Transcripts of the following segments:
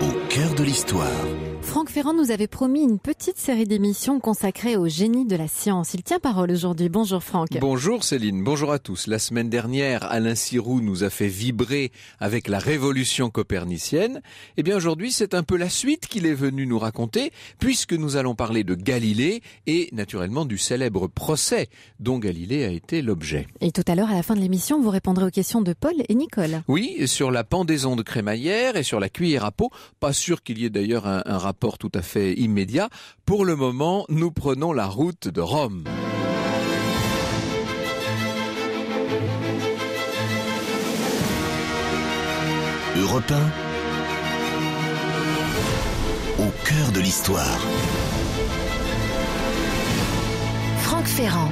au cœur de l'histoire. Franck Ferrand nous avait promis une petite série d'émissions consacrées au génie de la science. Il tient parole aujourd'hui. Bonjour Franck. Bonjour Céline, bonjour à tous. La semaine dernière, Alain Sirou nous a fait vibrer avec la révolution copernicienne. Eh bien aujourd'hui, c'est un peu la suite qu'il est venu nous raconter, puisque nous allons parler de Galilée et naturellement du célèbre procès dont Galilée a été l'objet. Et tout à l'heure, à la fin de l'émission, vous répondrez aux questions de Paul et Nicole. Oui, sur la pendaison de crémaillère et sur la cuillère à peau, pas sûr qu'il y ait d'ailleurs un, rapport tout à fait immédiat. Pour le moment, nous prenons la route de Rome. au cœur de l'histoire. Franck Ferrand.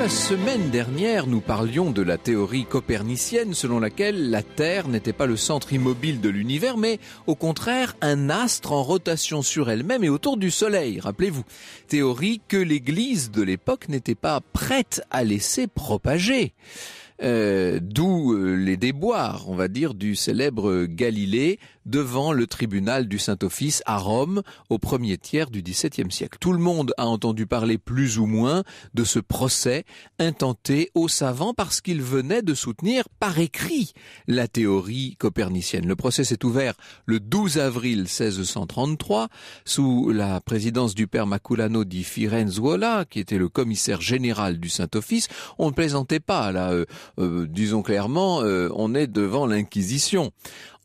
la semaine dernière, nous parlions de la théorie copernicienne selon laquelle la Terre n'était pas le centre immobile de l'univers, mais au contraire un astre en rotation sur elle-même et autour du Soleil, rappelez-vous. Théorie que l'Église de l'époque n'était pas prête à laisser propager. Euh, d'où euh, les déboires, on va dire, du célèbre Galilée devant le tribunal du Saint-Office à Rome au premier tiers du XVIIe siècle. Tout le monde a entendu parler plus ou moins de ce procès intenté aux savants parce qu'il venait de soutenir par écrit la théorie copernicienne. Le procès s'est ouvert le 12 avril 1633 sous la présidence du père Maculano di Firenzuola qui était le commissaire général du Saint-Office. On ne plaisantait pas à la... Euh, euh, disons clairement, euh, on est devant l'Inquisition.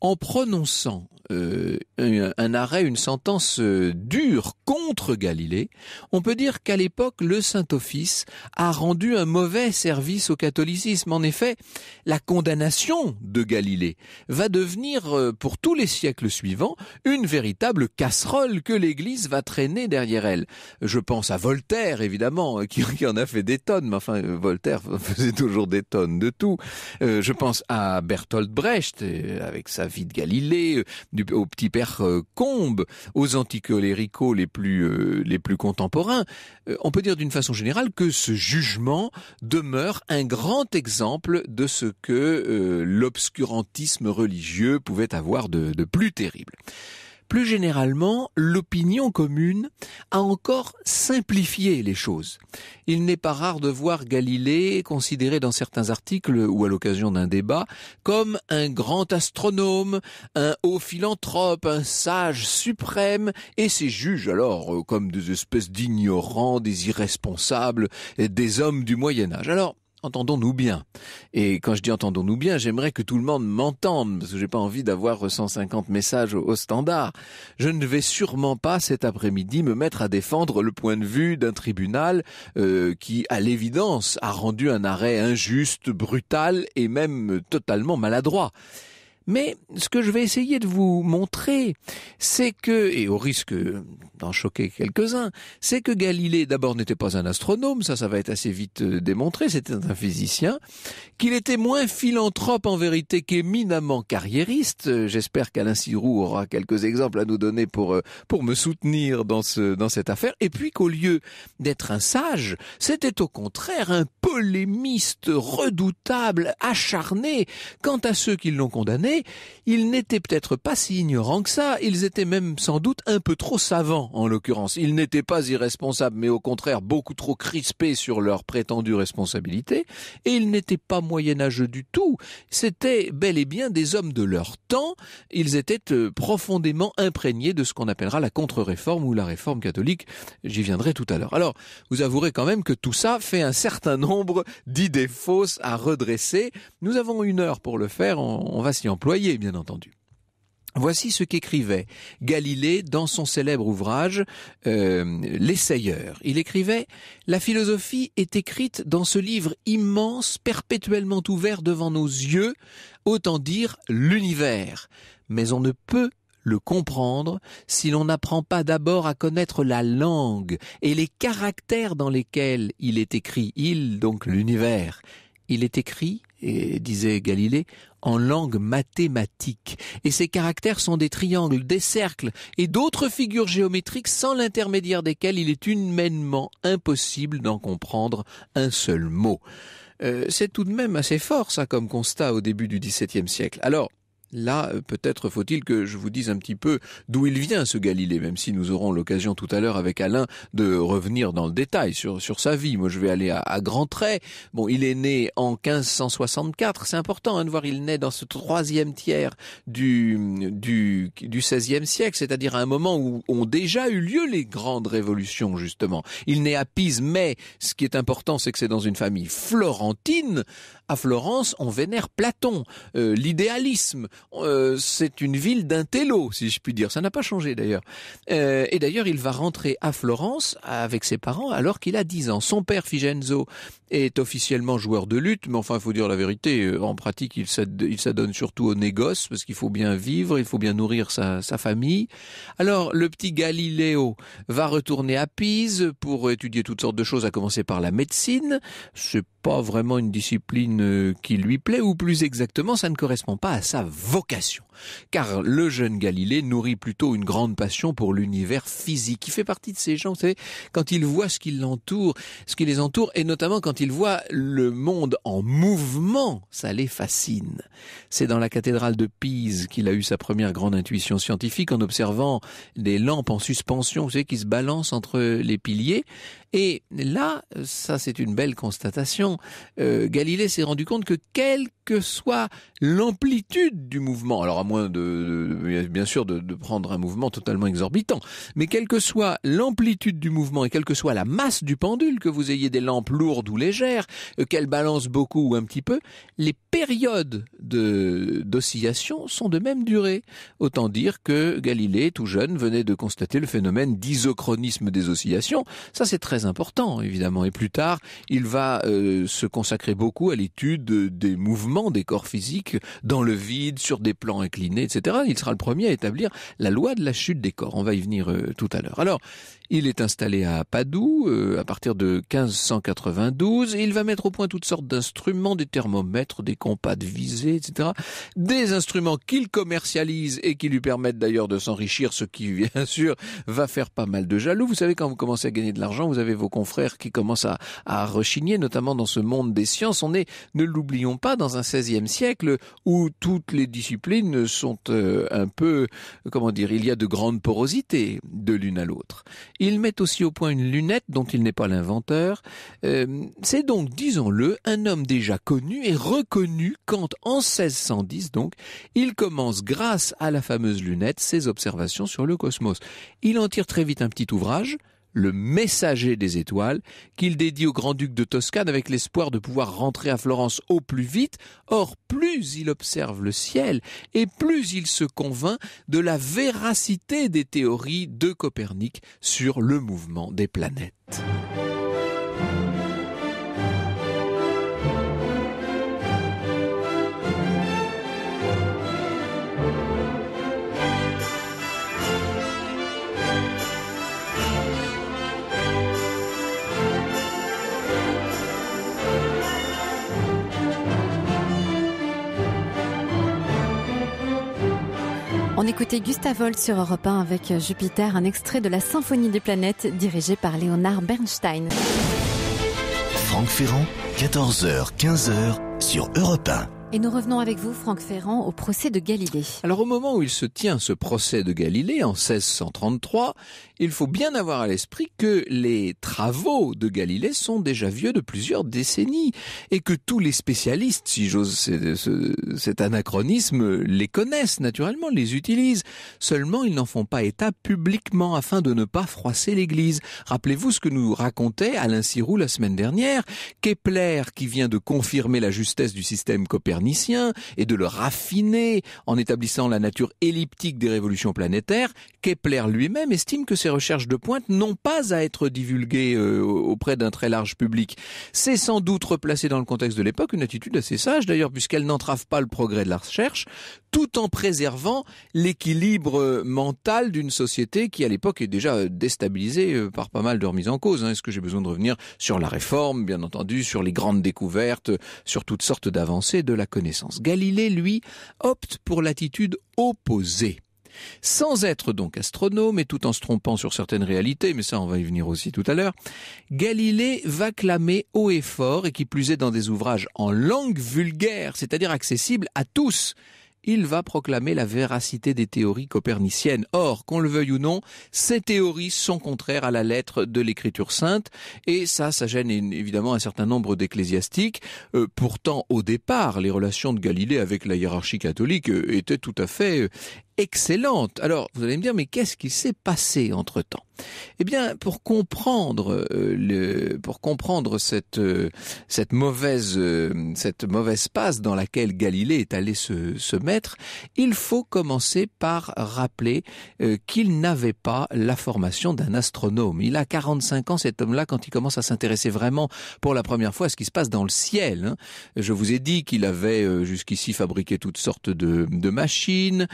En prononçant euh, un, arrêt, une sentence euh, dure contre Galilée, on peut dire qu'à l'époque, le Saint-Office a rendu un mauvais service au catholicisme. En effet, la condamnation de Galilée va devenir, euh, pour tous les siècles suivants, une véritable casserole que l'Église va traîner derrière elle. Je pense à Voltaire, évidemment, qui, en a fait des tonnes, mais enfin, Voltaire faisait toujours des tonnes de tout. je pense à Bertolt Brecht, avec sa vie de Galilée, du, au petit père euh, Combe, aux anticoléricaux les plus euh, les plus contemporains, euh, on peut dire d'une façon générale que ce jugement demeure un grand exemple de ce que l'obscurantisme religieux pouvait avoir de, de plus terrible. Plus généralement, l'opinion commune a encore simplifié les choses. Il n'est pas rare de voir Galilée considéré dans certains articles ou à l'occasion d'un débat comme un grand astronome, un haut philanthrope, un sage suprême, et ses juges alors euh, comme des espèces d'ignorants, des irresponsables, et des hommes du Moyen Âge. Alors, entendons-nous bien. Et quand je dis entendons-nous bien, j'aimerais que tout le monde m'entende, parce que j'ai pas envie d'avoir 150 messages au, standard. Je ne vais sûrement pas cet après-midi me mettre à défendre le point de vue d'un tribunal euh, qui, à l'évidence, a rendu un arrêt injuste, brutal et même totalement maladroit. Mais ce que je vais essayer de vous montrer, c'est que, et au risque d'en choquer quelques-uns, c'est que Galilée d'abord n'était pas un astronome, ça ça va être assez vite euh, démontré, c'était un physicien, qu'il était moins philanthrope en vérité qu'éminemment carriériste. Euh, j'espère qu'Alain Sirou aura quelques exemples à nous donner pour, euh, pour me soutenir dans, ce, dans cette affaire. Et puis qu'au lieu d'être un sage, c'était au contraire un polémiste redoutables, acharnés. Quant à ceux qui l'ont condamné, ils n'étaient peut-être pas si ignorants que ça, ils étaient même sans doute un peu trop savants en l'occurrence. Ils n'étaient pas irresponsables, mais au contraire beaucoup trop crispés sur leur prétendue responsabilité. et ils n'étaient pas moyenâgeux du tout. C'était bel et bien des hommes de leur temps, ils étaient euh, profondément imprégnés de ce qu'on appellera la contre-réforme ou la réforme catholique, j'y viendrai tout à l'heure. Alors, vous avouerez quand même que tout ça fait un certain nombre d'idées fausses à redresser. Nous avons une heure pour le faire, on, va s'y employer, bien entendu. Voici ce qu'écrivait Galilée dans son célèbre ouvrage euh, L'essayeur. Il écrivait La philosophie est écrite dans ce livre immense, perpétuellement ouvert devant nos yeux, autant dire l'univers. Mais on ne peut le comprendre si l'on n'apprend pas d'abord à connaître la langue et les caractères dans lesquels il est écrit, il, donc l'univers. Il est écrit, disait Galilée, en langue mathématique. Et ces caractères sont des triangles, des cercles et d'autres figures géométriques sans l'intermédiaire desquelles il est humainement impossible d'en comprendre un seul mot. Euh, c'est tout de même assez fort, ça, comme constat au début du XVIIe siècle. Alors, Là, euh, peut-être faut-il que je vous dise un petit peu d'où il vient ce Galilée, même si nous aurons l'occasion tout à l'heure avec Alain de revenir dans le détail sur, sa vie. Moi, je vais aller à, à grands traits. Bon, il est né en 1564. C'est important hein, de voir, il naît dans ce troisième tiers du, du, du 16e siècle, c'est-à-dire à un moment où ont déjà eu lieu les grandes révolutions, justement. Il naît à Pise, mais ce qui est important, c'est que c'est dans une famille florentine. À Florence, on vénère Platon, euh, l'idéalisme euh, c'est une ville d'un télo, si je puis dire. Ça n'a pas changé d'ailleurs. Euh, et d'ailleurs, il va rentrer à Florence avec ses parents alors qu'il a 10 ans. Son père, Figenzo, est officiellement joueur de lutte, mais enfin, il faut dire la vérité, euh, en pratique, il s'adonne surtout au négoce, parce qu'il faut bien vivre, il faut bien nourrir sa, famille. Alors, le petit Galiléo va retourner à Pise pour étudier toutes sortes de choses, à commencer par la médecine pas vraiment une discipline euh, qui lui plaît, ou plus exactement, ça ne correspond pas à sa vocation. Car le jeune Galilée nourrit plutôt une grande passion pour l'univers physique. Il fait partie de ces gens, vous savez, quand il voit ce qui l'entoure, ce qui les entoure, et notamment quand il voit le monde en mouvement, ça les fascine. C'est dans la cathédrale de Pise qu'il a eu sa première grande intuition scientifique en observant des lampes en suspension, vous savez, qui se balancent entre les piliers, et là, ça c'est une belle constatation, euh, Galilée s'est rendu compte que quel que soit l'amplitude du mouvement, alors à moins de, bien sûr de, prendre un mouvement totalement exorbitant, mais quelle que soit l'amplitude du mouvement et quelle que soit la masse du pendule, que vous ayez des lampes lourdes ou légères, euh, qu'elles balancent beaucoup ou un petit peu, les périodes d'oscillation sont de même durée. Autant dire que Galilée, tout jeune, venait de constater le phénomène d'isochronisme des oscillations. Ça c'est très important évidemment, et plus tard il va euh, se consacrer beaucoup à l'étude des mouvements des corps physiques dans le vide, sur des plans inclinés, etc. Il sera le premier à établir la loi de la chute des corps. On va y venir euh, tout à l'heure. Alors, il est installé à Padoue euh, à partir de 1592 et il va mettre au point toutes sortes d'instruments, des thermomètres, des compas de visée, etc. Des instruments qu'il commercialise et qui lui permettent d'ailleurs de s'enrichir, ce qui bien sûr va faire pas mal de jaloux. Vous savez, quand vous commencez à gagner de l'argent, vous avez vos confrères qui commencent à, à rechigner, notamment dans ce monde des sciences. On est, ne l'oublions pas, dans un XVIe siècle où toutes les disciplines sont euh, un peu, comment dire, il y a de grandes porosités de l'une à l'autre. Il met aussi au point une lunette dont il n'est pas l'inventeur. Euh, c'est donc, disons-le, un homme déjà connu et reconnu quand, en 1610 donc, il commence, grâce à la fameuse lunette, ses observations sur le cosmos. Il en tire très vite un petit ouvrage, le messager des étoiles, qu'il dédie au grand-duc de Toscane avec l'espoir de pouvoir rentrer à Florence au plus vite. Or, plus il observe le ciel, et plus il se convainc de la véracité des théories de Copernic sur le mouvement des planètes. On écoutait sur Europe 1 avec Jupiter, un extrait de la Symphonie des planètes dirigée par Léonard Bernstein. Franck Ferrand, 14h, 15h sur Europe 1. Et nous revenons avec vous, Franck Ferrand, au procès de Galilée. Alors au moment où il se tient ce procès de Galilée, en 1633, il faut bien avoir à l'esprit que les travaux de Galilée sont déjà vieux de plusieurs décennies et que tous les spécialistes, si j'ose cet anachronisme, les connaissent naturellement, les utilisent. Seulement, ils n'en font pas état publiquement afin de ne pas froisser l'Église. Rappelez-vous ce que nous racontait Alain Sirou la semaine dernière, Kepler, qui vient de confirmer la justesse du système copernicien et de le raffiner en établissant la nature elliptique des révolutions planétaires, Kepler lui-même estime que ses recherches de pointe n'ont pas à être divulguées euh, auprès d'un très large public. C'est sans doute replacé dans le contexte de l'époque une attitude assez sage d'ailleurs puisqu'elle n'entrave pas le progrès de la recherche tout en préservant l'équilibre mental d'une société qui à l'époque est déjà déstabilisée euh, par pas mal de remises en cause. Hein. Est-ce que j'ai besoin de revenir sur la réforme, bien entendu, sur les grandes découvertes, sur toutes sortes d'avancées de la connaissance. Galilée, lui, opte pour l'attitude opposée. Sans être donc astronome et tout en se trompant sur certaines réalités, mais ça on va y venir aussi tout à l'heure, Galilée va clamer haut et fort, et qui plus est dans des ouvrages en langue vulgaire, c'est-à-dire accessible à tous, il va proclamer la véracité des théories coperniciennes. Or, qu'on le veuille ou non, ces théories sont contraires à la lettre de l'Écriture sainte, et ça, ça gêne évidemment un certain nombre d'ecclésiastiques. Euh, pourtant, au départ, les relations de Galilée avec la hiérarchie catholique euh, étaient tout à fait euh, excellente. Alors, vous allez me dire, mais qu'est-ce qui s'est passé entre-temps Eh bien, pour comprendre euh, le, pour comprendre cette euh, cette mauvaise euh, cette mauvaise passe dans laquelle Galilée est allé se, se mettre, il faut commencer par rappeler qu'il n'avait pas la formation d'un astronome. Il a 45 ans cet homme-là quand il commence à s'intéresser vraiment pour la première fois à ce qui se passe dans le ciel. Hein. Je vous ai dit qu'il avait jusqu'ici fabriqué toutes sortes de, machines.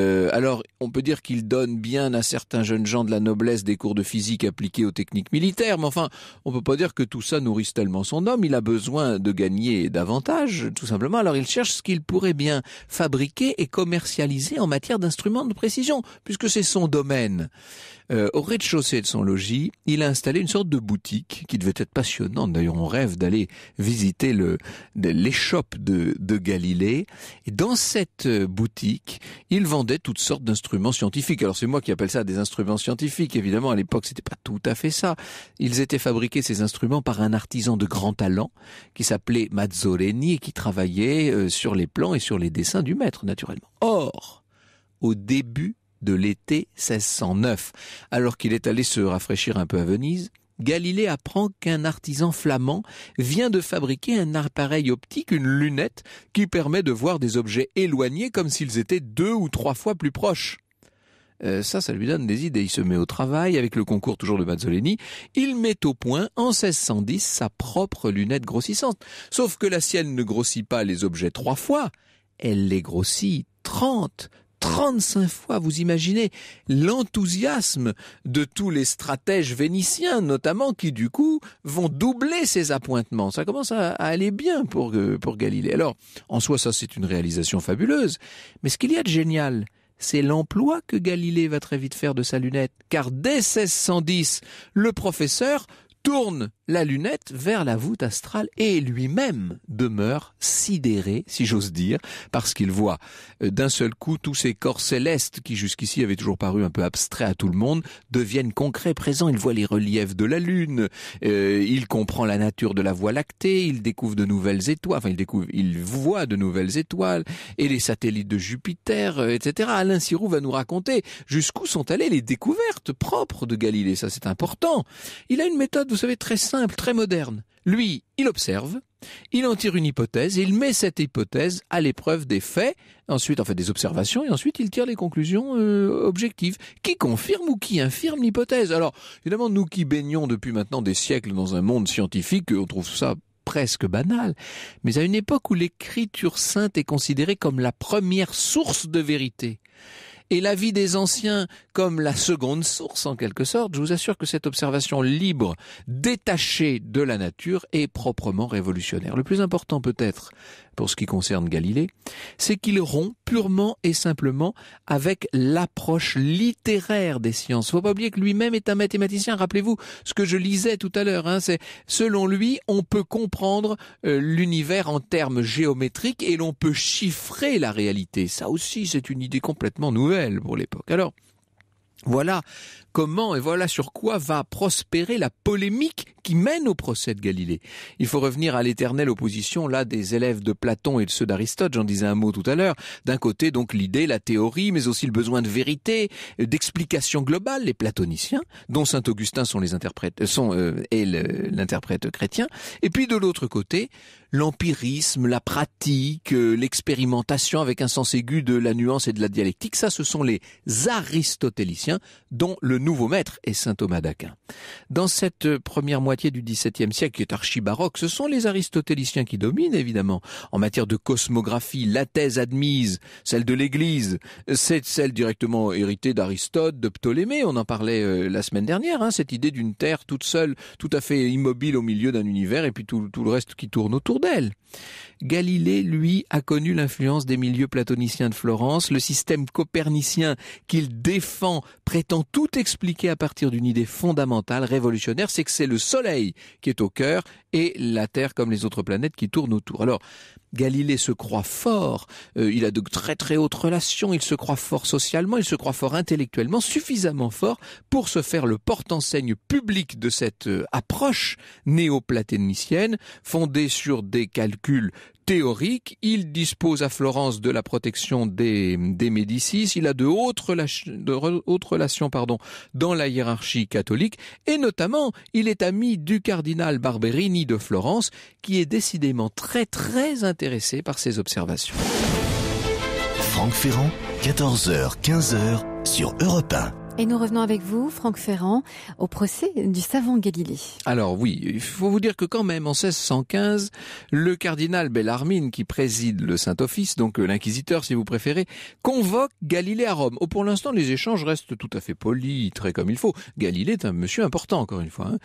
Euh, alors, on peut dire qu'il donne bien à certains jeunes gens de la noblesse des cours de physique appliqués aux techniques militaires, mais enfin, on peut pas dire que tout ça nourrisse tellement son homme. Il a besoin de gagner davantage, tout simplement. Alors, il cherche ce qu'il pourrait bien fabriquer et commercialiser en matière d'instruments de précision, puisque c'est son domaine. Euh, au rez-de-chaussée de son logis, il a installé une sorte de boutique qui devait être passionnante. D'ailleurs, on rêve d'aller visiter le, l'échoppe de, de Galilée. Et dans cette euh, boutique, il vendait toutes sortes d'instruments scientifiques. Alors, c'est moi qui appelle ça des instruments scientifiques. Évidemment, à l'époque, c'était pas tout à fait ça. Ils étaient fabriqués, ces instruments, par un artisan de grand talent qui s'appelait Mazzoleni et qui travaillait euh, sur les plans et sur les dessins du maître, naturellement. Or, au début de l'été 1609. Alors qu'il est allé se rafraîchir un peu à Venise, Galilée apprend qu'un artisan flamand vient de fabriquer un appareil optique, une lunette, qui permet de voir des objets éloignés comme s'ils étaient deux ou trois fois plus proches. Euh, ça, ça lui donne des idées. Il se met au travail avec le concours toujours de Mazzolini. Il met au point, en 1610, sa propre lunette grossissante. Sauf que la sienne ne grossit pas les objets trois fois, elle les grossit trente 35 fois. Vous imaginez l'enthousiasme de tous les stratèges vénitiens, notamment, qui du coup vont doubler ces appointements. Ça commence à, aller bien pour, euh, pour Galilée. Alors, en soi, ça c'est une réalisation fabuleuse. Mais ce qu'il y a de génial, c'est l'emploi que Galilée va très vite faire de sa lunette. Car dès 1610, le professeur tourne la lunette vers la voûte astrale et lui-même demeure sidéré, si j'ose dire, parce qu'il voit euh, d'un seul coup tous ces corps célestes qui jusqu'ici avaient toujours paru un peu abstraits à tout le monde deviennent concrets, présents. Il voit les reliefs de la Lune, euh, il comprend la nature de la Voie lactée, il découvre de nouvelles étoiles, enfin il découvre, il voit de nouvelles étoiles et les satellites de Jupiter, euh, etc. Alain Sirou va nous raconter jusqu'où sont allées les découvertes propres de Galilée. Ça c'est important. Il a une méthode, vous savez, très simple très moderne. Lui, il observe, il en tire une hypothèse, il met cette hypothèse à l'épreuve des faits, ensuite en fait des observations, et ensuite il tire les conclusions euh, objectives, qui confirment ou qui infirment l'hypothèse. Alors, évidemment, nous qui baignons depuis maintenant des siècles dans un monde scientifique, on trouve ça presque banal, mais à une époque où l'écriture sainte est considérée comme la première source de vérité, et la vie des anciens comme la seconde source en quelque sorte, je vous assure que cette observation libre, détachée de la nature, est proprement révolutionnaire. Le plus important peut-être pour ce qui concerne Galilée, c'est qu'il rompt purement et simplement avec l'approche littéraire des sciences. Faut pas oublier que lui-même est un mathématicien. Rappelez-vous ce que je lisais tout à l'heure. Hein, c'est selon lui, on peut comprendre euh, l'univers en termes géométriques et l'on peut chiffrer la réalité. Ça aussi, c'est une idée complètement nouvelle pour l'époque. Alors. Voilà comment et voilà sur quoi va prospérer la polémique qui mène au procès de Galilée. Il faut revenir à l'éternelle opposition là des élèves de Platon et de ceux d'Aristote, j'en disais un mot tout à l'heure. D'un côté donc l'idée, la théorie, mais aussi le besoin de vérité, euh, d'explication globale, les platoniciens, dont saint Augustin sont les interprètes, euh, sont et euh, est l'interprète chrétien, et puis de l'autre côté l'empirisme, la pratique, l'expérimentation avec un sens aigu de la nuance et de la dialectique. Ça, ce sont les aristotéliciens, dont le nouveau maître est saint Thomas d'Aquin. Dans cette première moitié du XVIIe siècle qui est archi-baroque, ce sont les aristotéliciens qui dominent, évidemment. En matière de cosmographie, la thèse admise, celle de l'Église, c'est celle directement héritée d'Aristote, de Ptolémée, on en parlait euh, la semaine dernière, hein, cette idée d'une Terre toute seule, tout à fait immobile au milieu d'un univers, et puis tout, tout le reste qui tourne autour d'elle. Galilée, lui, a connu l'influence des milieux platoniciens de Florence, le système copernicien qu'il défend prétend tout expliquer à partir d'une idée fondamentale, révolutionnaire, c'est que c'est le seul Soleil qui est au cœur et la Terre comme les autres planètes qui tournent autour. Alors, Galilée se croit fort, euh, il a de très très hautes relations, il se croit fort socialement, il se croit fort intellectuellement, suffisamment fort pour se faire le porte-enseigne public de cette euh, approche néoplaténicienne fondée sur des calculs théorique. Il dispose à Florence de la protection des, Médicis. Il a de hautes, relations, pardon, dans la hiérarchie catholique. Et notamment, il est ami du cardinal Barberini de Florence, qui est décidément très très intéressé par ses observations. Franck Ferrand, 14h, 15h sur Europe 1. Et nous revenons avec vous, Franck Ferrand, au procès du savant Galilée. Alors oui, il faut vous dire que quand même, en 1615, le cardinal Bellarmine, qui préside le Saint-Office, donc euh, l'inquisiteur si vous préférez, convoque Galilée à Rome. Oh, pour l'instant, les échanges restent tout à fait polis, très comme il faut. Galilée est un monsieur important, encore une fois. Hein.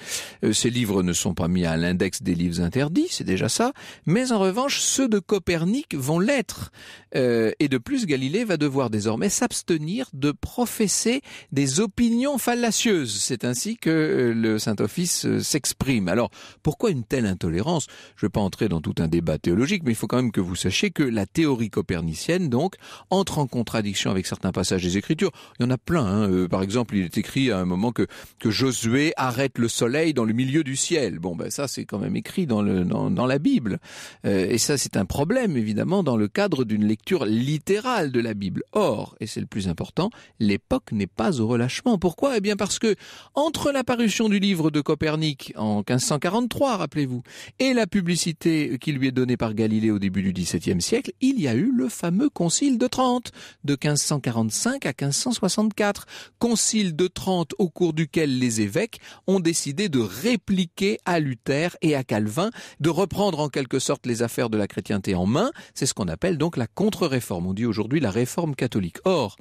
Euh, ses livres ne sont pas mis à l'index des livres interdits, c'est déjà ça. Mais en revanche, ceux de Copernic vont l'être. Euh, et de plus, Galilée va devoir désormais s'abstenir de professer des opinions fallacieuses. C'est ainsi que euh, le Saint-Office euh, s'exprime. Alors, pourquoi une telle intolérance Je ne vais pas entrer dans tout un débat théologique, mais il faut quand même que vous sachiez que la théorie copernicienne, donc, entre en contradiction avec certains passages des Écritures. Il y en a plein. Hein. Euh, par exemple, il est écrit à un moment que, que Josué arrête le soleil dans le milieu du ciel. Bon, ben ça, c'est quand même écrit dans, le, dans, la Bible. et ça, c'est un problème, évidemment, dans le cadre d'une lecture littérale de la Bible. Or, et c'est le plus important, l'époque n'est pas au relâchement. Pourquoi Eh bien parce que entre l'apparition du livre de Copernic en 1543, rappelez-vous, et la publicité qui lui est donnée par Galilée au début du XVIIe siècle, il y a eu le fameux Concile de Trente de 1545 à 1564, Concile de Trente au cours duquel les évêques ont décidé de répliquer à Luther et à Calvin, de reprendre en quelque sorte les affaires de la chrétienté en main. C'est ce qu'on appelle donc la contre-réforme. On dit aujourd'hui la réforme catholique. Or,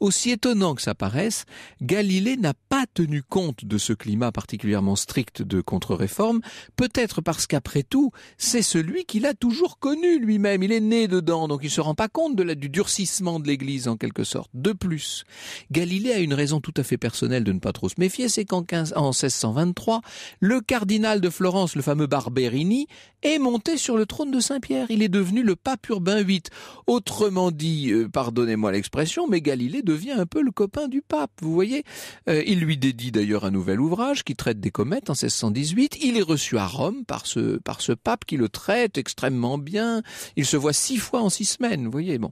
aussi étonnant que ça paraisse, Galilée n'a pas tenu compte de ce climat particulièrement strict de contre-réforme, peut-être parce qu'après tout, c'est celui qu'il a toujours connu lui-même, il est né dedans, donc il ne se rend pas compte de du durcissement de l'Église en quelque sorte. De plus, Galilée a une raison tout à fait personnelle de ne pas trop se méfier, c'est qu'en 1623, le cardinal de Florence, le fameux Barberini, est monté sur le trône de Saint-Pierre. Il est devenu le pape Urbain VIII. Autrement dit, euh, pardonnez-moi l'expression, mais Galilée devient un peu le copain du pape vous voyez. Euh, il lui dédie d'ailleurs un nouvel ouvrage qui traite des comètes en 1618. Il est reçu à Rome par ce, par ce pape qui le traite extrêmement bien. Il se voit six fois en six semaines, vous voyez. Bon.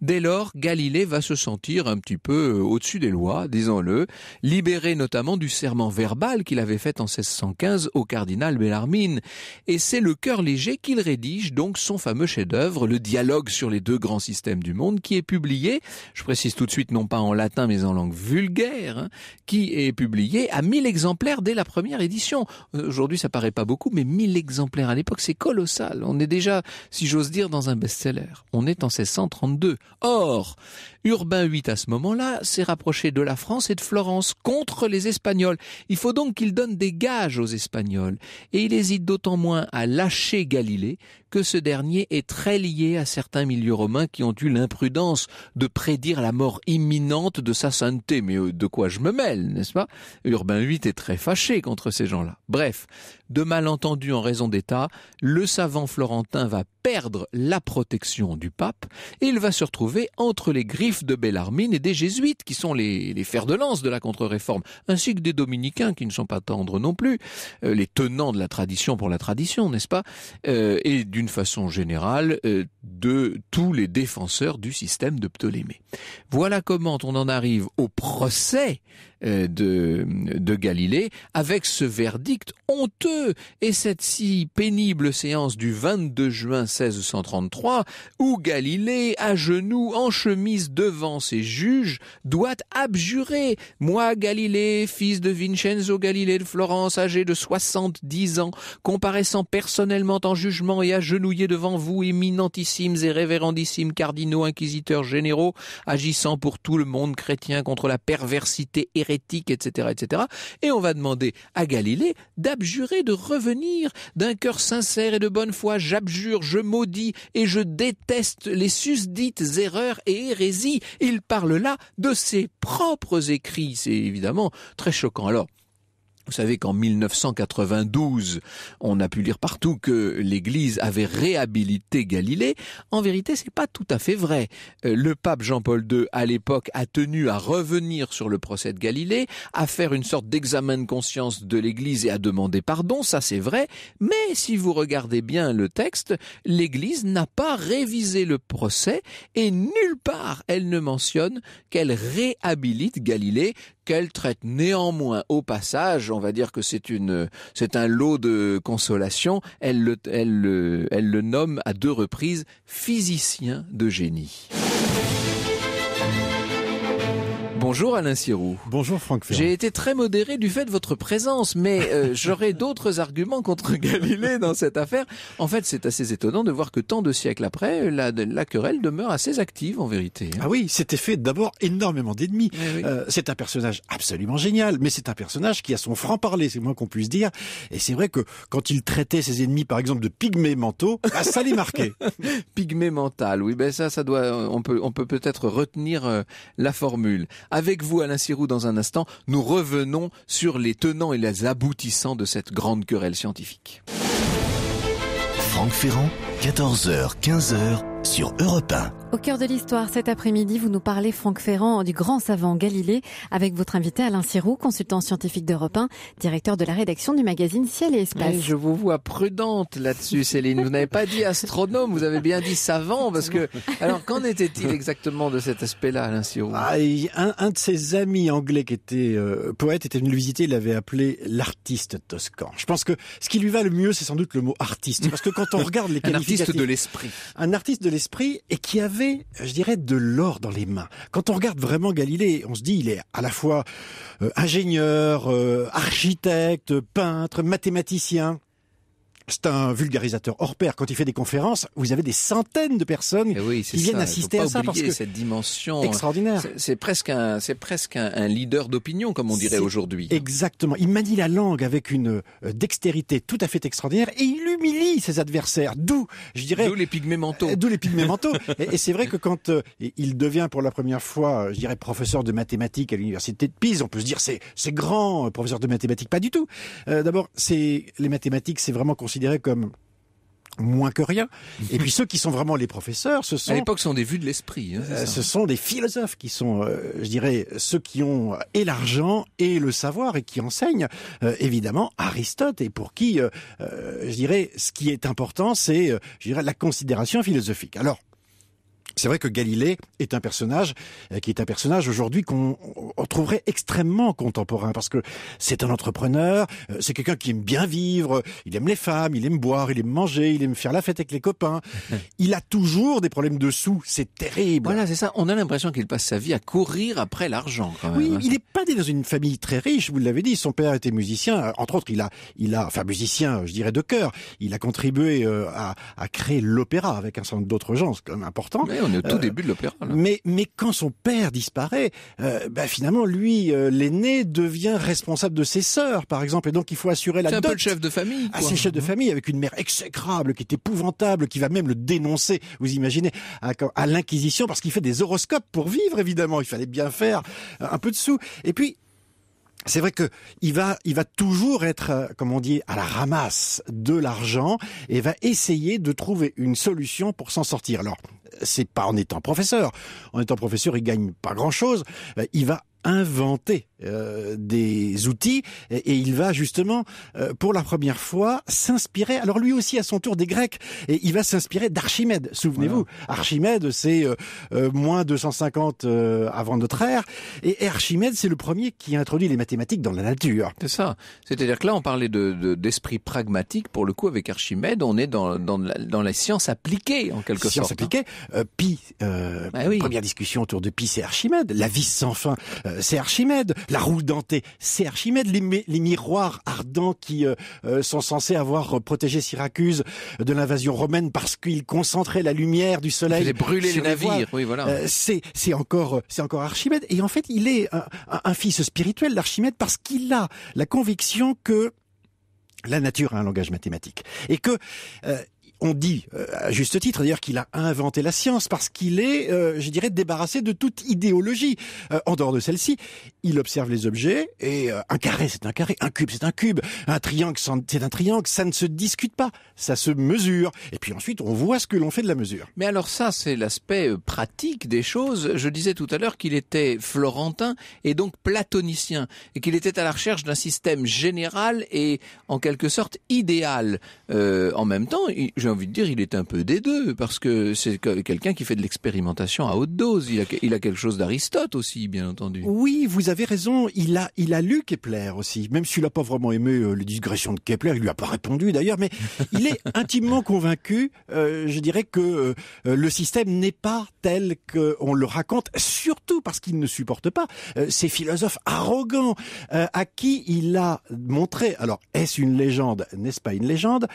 Dès lors, Galilée va se sentir un petit peu euh, au-dessus des lois, disons-le, libéré notamment du serment verbal qu'il avait fait en 1615 au cardinal Bellarmine. Et c'est le cœur léger qu'il rédige donc son fameux chef-d'œuvre, le dialogue sur les deux grands systèmes du monde, qui est publié, je précise tout de suite, non pas en latin mais en langue vue, Hein, qui est publié à 1000 exemplaires dès la première édition. Euh, aujourd'hui, ça paraît pas beaucoup, mais 1000 exemplaires à l'époque, c'est colossal. On est déjà, si j'ose dire, dans un best-seller. On est en 1632. Or, Urbain VIII, à ce moment-là, s'est rapproché de la France et de Florence contre les Espagnols. Il faut donc qu'il donne des gages aux Espagnols. Et il hésite d'autant moins à lâcher Galilée que ce dernier est très lié à certains milieux romains qui ont eu l'imprudence de prédire la mort imminente de sa sainteté mais euh, de quoi je me mêle, n'est-ce pas Urbain VIII est très fâché contre ces gens-là. Bref, de malentendus en raison d'État, le savant florentin va perdre la protection du pape et il va se retrouver entre les griffes de Bellarmine et des jésuites qui sont les, les fers de lance de la contre-réforme, ainsi que des dominicains qui ne sont pas tendres non plus, euh, les tenants de la tradition pour la tradition, n'est-ce pas euh, Et d'une façon générale, euh, de tous les défenseurs du système de Ptolémée. Voilà comment on en arrive au procès euh, de, de Galilée, avec ce verdict honteux et cette si pénible séance du 22 juin 1633, où Galilée, à genoux, en chemise devant ses juges, doit abjurer « Moi, Galilée, fils de Vincenzo Galilée de Florence, âgé de 70 ans, comparaissant personnellement en jugement et agenouillé devant vous, éminentissimes et révérendissimes cardinaux inquisiteurs généraux, agissant pour tout le monde chrétien contre la perversité etc., etc. Et on va demander à Galilée d'abjurer, de revenir d'un cœur sincère et de bonne foi. J'abjure, je maudis et je déteste les susdites erreurs et hérésies. Il parle là de ses propres écrits. C'est évidemment très choquant. Alors, vous savez qu'en 1992, on a pu lire partout que l'Église avait réhabilité Galilée. En vérité, c'est pas tout à fait vrai. Euh, le pape Jean-Paul II, à l'époque, a tenu à revenir sur le procès de Galilée, à faire une sorte d'examen de conscience de l'Église et à demander pardon. Ça, c'est vrai. Mais si vous regardez bien le texte, l'Église n'a pas révisé le procès et nulle part elle ne mentionne qu'elle réhabilite Galilée qu'elle traite néanmoins au passage, on va dire que c'est une, c'est un lot de consolation, elle le, elle, le, elle le nomme à deux reprises physicien de génie. Bonjour Alain Sirou. Bonjour Franck Ferrand. J'ai été très modéré du fait de votre présence, mais euh, j'aurais d'autres arguments contre Galilée dans cette affaire. En fait, c'est assez étonnant de voir que tant de siècles après, la, querelle demeure assez active en vérité. Hein. Ah oui, c'était fait d'abord énormément d'ennemis. Eh euh, c'est un personnage absolument génial, mais c'est un personnage qui a son franc-parler, c'est moins qu'on puisse dire. Et c'est vrai que quand il traitait ses ennemis, par exemple, de pygmées mentaux, ah, ça les marquait. pygmées mental, oui, ben ça, ça doit, euh, on peut, on peut peut-être retenir la formule. Avec vous, Alain Sirou, dans un instant, nous revenons sur les tenants et les aboutissants de cette grande querelle scientifique. Franck Ferrand 14h, 15h sur Europe 1. Au cœur de l'histoire, cet après-midi, vous nous parlez, Franck Ferrand, du grand savant Galilée, avec votre invité Alain Sirou, consultant scientifique d'Europe 1, directeur de la rédaction du magazine Ciel et Espace. je vous vois prudente là-dessus, Céline. Vous n'avez pas dit astronome, vous avez bien dit savant, parce que... Alors, qu'en était-il exactement de cet aspect-là, Alain Sirou ah, un, de ses amis anglais qui était euh, poète était venu le visiter, il l'avait appelé l'artiste toscan. Je pense que ce qui lui va le mieux, c'est sans doute le mot artiste, parce que quand on regarde les qualificatifs... artiste de l'esprit. Un artiste de l'esprit et qui avait, je dirais, de l'or dans les mains. Quand on regarde vraiment Galilée, on se dit il est à la fois euh, ingénieur, euh, architecte, peintre, mathématicien. C'est un vulgarisateur hors pair. Quand il fait des conférences, vous avez des centaines de personnes eh qui viennent assister à ça parce que cette dimension extraordinaire. C'est presque un, c'est presque un, leader d'opinion comme on dirait aujourd'hui. Exactement. Il manie la langue avec une euh, dextérité tout à fait extraordinaire et il humilie ses adversaires. D'où, je dirais. D'où les pygmées mentaux. Euh, d'où les pygmées mentaux. et, c'est vrai que quand euh, il devient pour la première fois, je dirais, professeur de mathématiques à l'université de Pise, on peut se dire c'est c'est grand, professeur de mathématiques. Pas du tout. D'abord, c'est les mathématiques, c'est vraiment considéré dirais comme moins que rien. Et puis ceux qui sont vraiment les professeurs, ce sont... À l'époque, ce sont des vues de l'esprit. Hein, euh, ce sont des philosophes qui sont, euh, je dirais, ceux qui ont euh, et l'argent et le savoir et qui enseignent, évidemment, Aristote et pour qui, je dirais, ce qui est important, c'est, je dirais, la considération philosophique. Alors, c'est vrai que Galilée est un personnage euh, qui est un personnage aujourd'hui qu'on trouverait extrêmement contemporain parce que c'est un entrepreneur, euh, c'est quelqu'un qui aime bien vivre, il aime les femmes, il aime boire, il aime manger, il aime faire la fête avec les copains. Il a toujours des problèmes de sous, c'est terrible. Voilà, c'est ça. On a l'impression qu'il passe sa vie à courir après l'argent. Oui, hein. il n'est pas né dans une famille très riche. Vous l'avez dit, son père était musicien. Euh, entre autres, il a, il a, enfin musicien, je dirais de cœur. Il a contribué à, à créer l'opéra avec un certain nombre d'autres gens, c'est quand même important. Euh, tout début de l'opéra. Mais, mais quand son père disparaît, euh, bah, finalement, lui, euh, l'aîné, devient responsable de ses sœurs, par exemple. Et donc, il faut assurer la dot. C'est un peu chef de famille. c'est de mmh. famille avec une mère exécrable qui est épouvantable, qui va même le dénoncer, vous imaginez, à, à l'Inquisition parce qu'il fait des horoscopes pour vivre, évidemment. Il fallait bien faire un peu de sous. Et puis, c'est vrai que il va, il va toujours être, euh, comme on dit, à la ramasse de l'argent et va essayer de trouver une solution pour s'en sortir. Alors, c'est pas en étant professeur. En étant professeur, il gagne pas grand chose. Euh, il va inventer euh, des outils et, il va justement euh, pour la première fois s'inspirer. Alors lui aussi à son tour des Grecs et il va s'inspirer d'Archimède. Souvenez-vous, Archimède c'est euh, moins 250 avant notre ère et, Archimède c'est le premier qui introduit les mathématiques dans la nature. C'est ça. C'est-à-dire que là on parlait de d'esprit pragmatique pour le coup avec Archimède, on est dans dans la, dans science appliquée en quelque sorte. Science hein. appliquée. Pi, ah première discussion autour de Pi c'est Archimède. La vie sans fin c'est Archimède la roue dentée, c'est Archimède, les, miroirs ardents qui euh, euh, sont censés avoir euh, protégé Syracuse de l'invasion romaine parce qu'ils concentraient la lumière du soleil. Ils brûlé les navires, oui voilà. c'est encore c'est encore Archimède et en fait il est un, fils spirituel d'Archimède parce qu'il a la conviction que la nature a un langage mathématique et que on dit, euh, à juste titre d'ailleurs, qu'il a inventé la science parce qu'il est, euh, je dirais, débarrassé de toute idéologie. Euh, en dehors de celle-ci, il observe les objets et un carré, c'est un carré, un cube, c'est un cube, un triangle, c'est un triangle, ça ne se discute pas, ça se mesure. Et puis ensuite, on voit ce que l'on fait de la mesure. Mais alors ça, c'est l'aspect pratique des choses. Je disais tout à l'heure qu'il était florentin et donc platonicien et qu'il était à la recherche d'un système général et en quelque sorte idéal. en même temps, je envie de dire, il est un peu des deux, parce que c'est quelqu'un qui fait de l'expérimentation à haute dose. Il a, il a quelque chose d'Aristote aussi, bien entendu. Oui, vous avez raison. Il a, il a lu Kepler aussi, même s'il n'a pas vraiment aimé euh, les digressions de Kepler. Il lui a pas répondu d'ailleurs, mais il est intimement convaincu, euh, je dirais, que euh, le système n'est pas tel qu'on le raconte, surtout parce qu'il ne supporte pas ces philosophes arrogants à qui il a montré. Alors, est-ce une légende N'est-ce pas une légende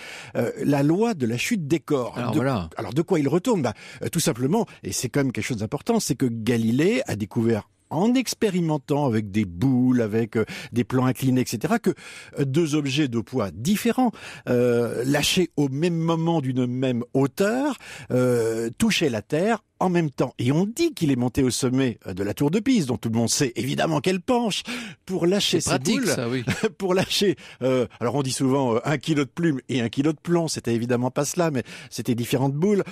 La loi de la chute des Alors, de, voilà. alors de quoi il retourne bah, euh, Tout simplement, et c'est quand même quelque chose d'important, c'est que Galilée a découvert en expérimentant avec des boules, avec euh, des plans inclinés, etc., que euh, deux objets de poids différents, lâchés au même moment d'une même hauteur, touchaient la Terre en même temps. Et on dit qu'il est monté au sommet euh, de la tour de Pise, dont tout le monde sait évidemment qu'elle penche, pour lâcher ses boules, pour lâcher. Euh, alors on dit souvent euh, un kilo de plume et un kilo de plomb. C'était évidemment pas cela, mais c'était différentes boules.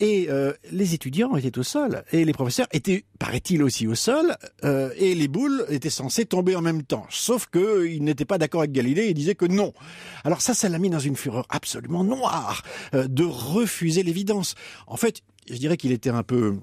Et, les étudiants étaient au sol et les professeurs étaient, paraît-il, aussi au sol. et les boules étaient censées tomber en même temps. Sauf qu'ils n'étaient pas d'accord avec Galilée. et disaient que non. Alors ça, ça l'a mis dans une fureur absolument noire de refuser l'évidence. En fait, je dirais qu'il était un peu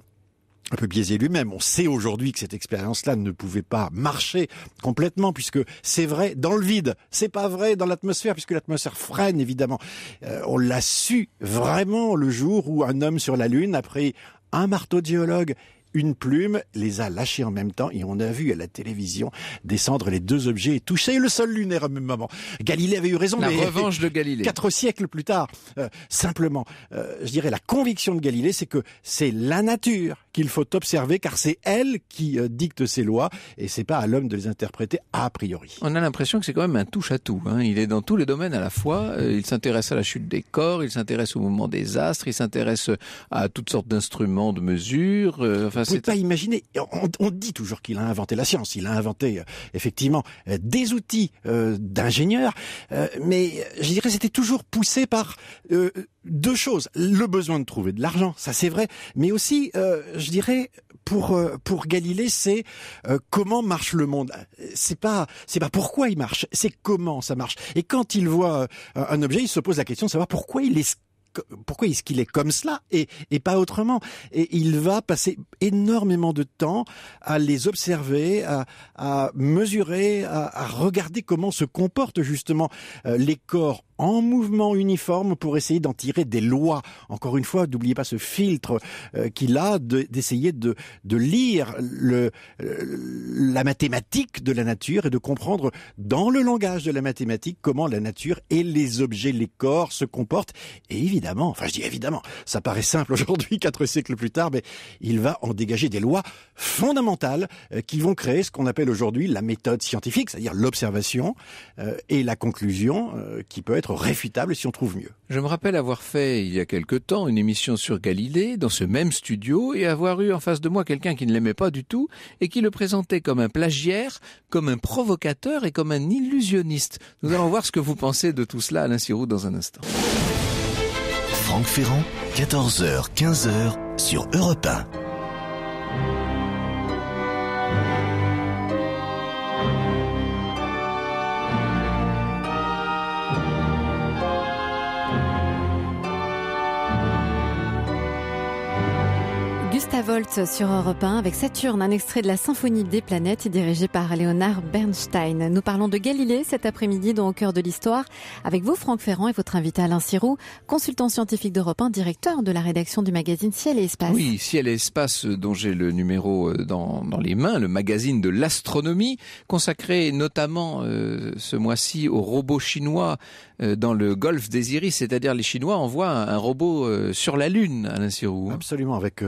un peu biaisé lui-même. On sait aujourd'hui que cette expérience-là ne pouvait pas marcher complètement puisque c'est vrai dans le vide, c'est pas vrai dans l'atmosphère puisque l'atmosphère freine évidemment. Euh, on l'a su vraiment le jour où un homme sur la Lune a pris un marteau de géologue une plume les a lâchés en même temps et on a vu à la télévision descendre les deux objets et toucher le sol lunaire à même moment. Galilée avait eu raison. La revanche de Galilée. Quatre siècles plus tard, euh, simplement, euh, je dirais la conviction de Galilée, c'est que c'est la nature qu'il faut observer car c'est elle qui euh, dicte ses lois et c'est pas à l'homme de les interpréter a priori. On a l'impression que c'est quand même un touche à tout. Hein. Il est dans tous les domaines à la fois. Il s'intéresse à la chute des corps, il s'intéresse au mouvement des astres, il s'intéresse à toutes sortes d'instruments de mesure. On vous ne pas imaginer. On, dit toujours qu'il a inventé la science. Il a inventé euh, effectivement euh, des outils euh, d'ingénieur, euh, mais je dirais c'était toujours poussé par deux choses le besoin de trouver de l'argent, ça c'est vrai, mais aussi, je dirais, pour pour Galilée, c'est comment marche le monde. C'est pas c'est pas pourquoi il marche, c'est comment ça marche. Et quand il voit un objet, il se pose la question de savoir pourquoi il est pourquoi est-ce qu'il est comme cela et, pas autrement Et il va passer énormément de temps à les observer, à, mesurer, à, regarder comment se comportent justement euh, les corps en mouvement uniforme pour essayer d'en tirer des lois. Encore une fois, n'oubliez pas ce filtre euh, qu'il a d'essayer de, lire euh, la mathématique de la nature et de comprendre dans le langage de la mathématique comment la nature et les objets, les corps se comportent. Et évidemment, enfin je dis évidemment, ça paraît simple aujourd'hui, quatre siècles plus tard, mais il va en dégager des lois fondamentales euh, qui vont créer ce qu'on appelle aujourd'hui la méthode scientifique, c'est-à-dire l'observation euh, et la conclusion euh, qui peut être réfutable si on trouve mieux. Je me rappelle avoir fait il y a quelque temps une émission sur Galilée dans ce même studio et avoir eu en face de moi quelqu'un qui ne l'aimait pas du tout et qui le présentait comme un plagiaire, comme un provocateur et comme un illusionniste. Nous allons voir ce que vous pensez de tout cela, Alain Sirou, dans un instant. Franck Ferrand, 14h-15h sur Europe 1. sur Europe 1 avec Saturne, un extrait de la Symphonie des planètes dirigée par Léonard Bernstein. Nous parlons de Galilée cet après-midi dans Au cœur de l'histoire avec vous Franck Ferrand et votre invité Alain Sirou, consultant scientifique d'Europe 1, directeur de la rédaction du magazine Ciel et Espace. Oui, Ciel et Espace dont j'ai le numéro euh, dans, dans les mains, le magazine de l'astronomie consacré notamment euh, ce mois-ci aux robots chinois euh, dans le golfe des Iris, c'est-à-dire les Chinois envoient un, robot sur la Lune, Alain Sirou. Hein. Absolument, avec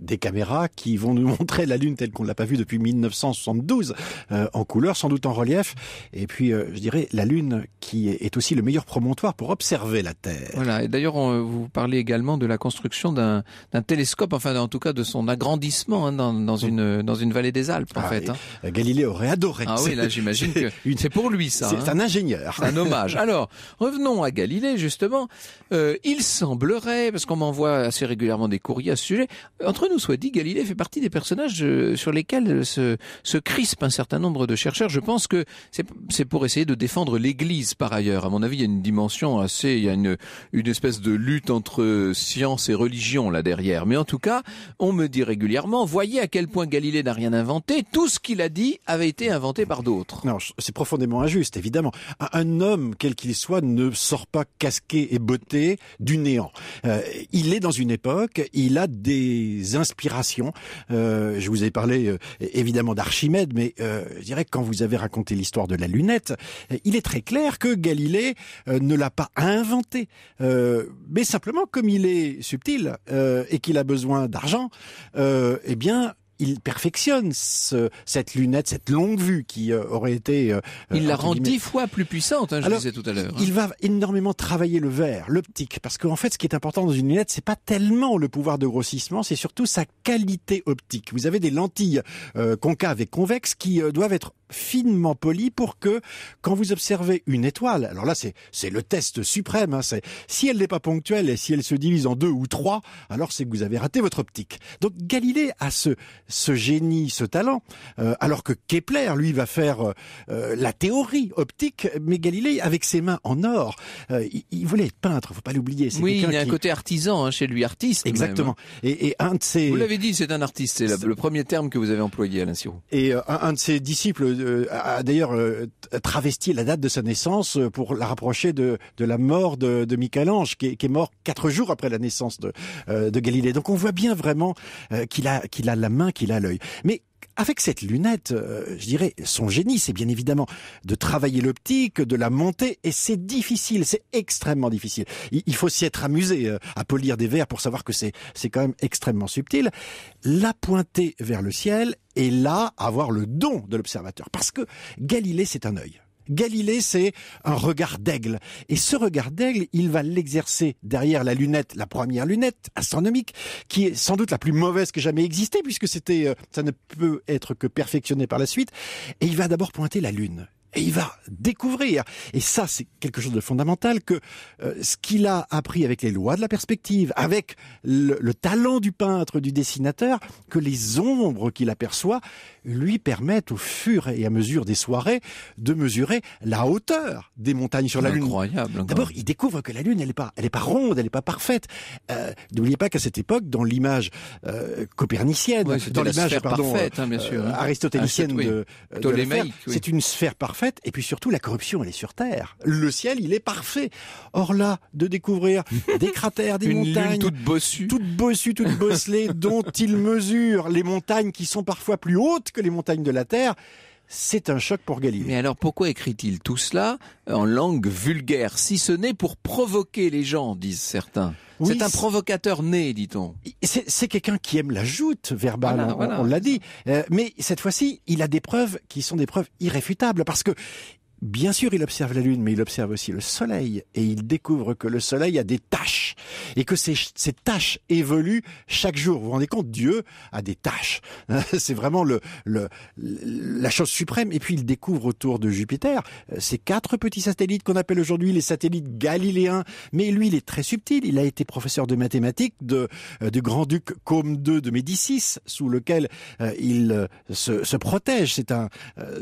des caméras qui vont nous montrer la Lune telle qu'on ne l'a pas vue depuis 1972, euh, en couleur, sans doute en relief. Et puis, euh, je dirais, la Lune qui est aussi le meilleur promontoire pour observer la Terre. Voilà, et d'ailleurs, euh, vous parlez également de la construction d'un télescope, enfin en tout cas de son agrandissement hein, dans, une, dans une vallée des Alpes, en ah, fait. Hein. Galilée aurait adoré. Ah oui, là j'imagine que c'est pour lui ça. C'est hein. un ingénieur. Un hommage. Alors, revenons à Galilée, justement. il semblerait, parce qu'on m'envoie assez régulièrement des courriers à ce sujet, entre nous soit dit, Galilée fait partie des personnages euh, sur lesquels euh, se, crispent un certain nombre de chercheurs. Je pense que c'est pour essayer de défendre l'Église par ailleurs. À mon avis, il y a une dimension assez, il y a une, espèce de lutte entre euh, science et religion là derrière. Mais en tout cas, on me dit régulièrement, voyez à quel point Galilée n'a rien inventé. Tout ce qu'il a dit avait été inventé par d'autres. Non, c'est profondément injuste, évidemment. Un homme, quel qu'il soit, ne sort pas casqué et botté du néant. il est dans une époque, il a des inspirations euh, je vous ai parlé euh, évidemment d'Archimède, mais euh, je dirais que quand vous avez raconté l'histoire de la lunette, il est très clair que Galilée ne l'a pas inventé. mais simplement comme il est subtil et qu'il a besoin d'argent, eh bien il perfectionne cette lunette, cette longue vue qui euh, aurait été. Euh, euh, il la rend dix fois plus puissante, hein, je Alors, disais tout à l'heure. Il hein. va énormément travailler le verre, l'optique, parce qu'en fait, ce qui est important dans une lunette, c'est pas tellement le pouvoir de grossissement, c'est surtout sa qualité optique. Vous avez des lentilles euh, concaves et convexes qui doivent être finement poli pour que, quand vous observez une étoile, alors là c'est c'est le test suprême, hein, c'est si elle n'est pas ponctuelle et si elle se divise en deux ou trois, alors c'est que vous avez raté votre optique. Donc Galilée a ce ce génie, ce talent, euh, alors que Kepler lui va faire euh, euh, la théorie optique, mais Galilée avec ses mains en or, il, voulait être peintre, faut pas l'oublier. Oui, il y a un côté artisan hein, chez lui, artiste. Exactement. et, un de ses vous l'avez dit, c'est un artiste, c'est le premier terme que vous avez employé, Alain Sirou. Et un de ses disciples euh, a d'ailleurs euh, travesti la date de sa naissance euh, pour la rapprocher de, de la mort de, de Michel-Ange, qui, qui, est mort quatre jours après la naissance de, de Galilée. Donc on voit bien vraiment qu'il a, qu'il a la main, qu'il a l'œil. Mais avec cette lunette, euh, je dirais, son génie, c'est bien évidemment de travailler l'optique, de la monter, et c'est difficile, c'est extrêmement difficile. Il, faut s'y être amusé euh, à polir des verres pour savoir que c'est quand même extrêmement subtil. La pointer vers le ciel, et là, avoir le don de l'observateur. Parce que Galilée, c'est un œil. Galilée, c'est un regard d'aigle. Et ce regard d'aigle, il va l'exercer derrière la lunette, la première lunette astronomique, qui est sans doute la plus mauvaise que jamais existé puisque c'était, euh, ça ne peut être que perfectionné par la suite. Et il va d'abord pointer la Lune et il va découvrir. Et ça, c'est quelque chose de fondamental que euh, ce qu'il a appris avec les lois de la perspective, avec le, talent du peintre, du dessinateur, que les ombres qu'il aperçoit lui permettent au fur et à mesure des soirées de mesurer la hauteur des montagnes sur la Lune. Incroyable. D'abord, il découvre que la Lune, elle est pas, elle est pas ronde, elle est pas parfaite. Euh, n'oubliez pas qu'à cette époque, dans l'image euh, copernicienne, dans l'image, parfaite, hein, hein. aristotélicienne ah, de, de c'est une sphère parfaite et puis surtout la corruption, elle est sur Terre. Le ciel, il est parfait. Or là, de découvrir des cratères, des montagnes, toute bossues, toute bossue, toute bosselée, dont il mesure les montagnes qui sont parfois plus hautes que les montagnes de la Terre c'est un choc pour Galilée. Mais alors pourquoi écrit-il tout cela euh, en langue vulgaire, si ce n'est pour provoquer les gens, disent certains c'est un provocateur né, dit-on. C'est quelqu'un qui aime la joute verbale, on l'a dit. Euh, mais cette fois-ci, il a des preuves qui sont des preuves irréfutables, parce que bien sûr, il observe la Lune, mais il observe aussi le Soleil, et il découvre que le Soleil a des tâches, et que ces, ces tâches évoluent chaque jour. Vous vous rendez compte, Dieu a des tâches. C'est vraiment le, le, la chose suprême. Et puis, il découvre autour de Jupiter euh, ces quatre petits satellites qu'on appelle aujourd'hui les satellites galiléens. Mais lui, il est très subtil. Il a été professeur de mathématiques de, euh, du grand-duc comme II de Médicis, sous lequel euh, il se, se protège. C'est un,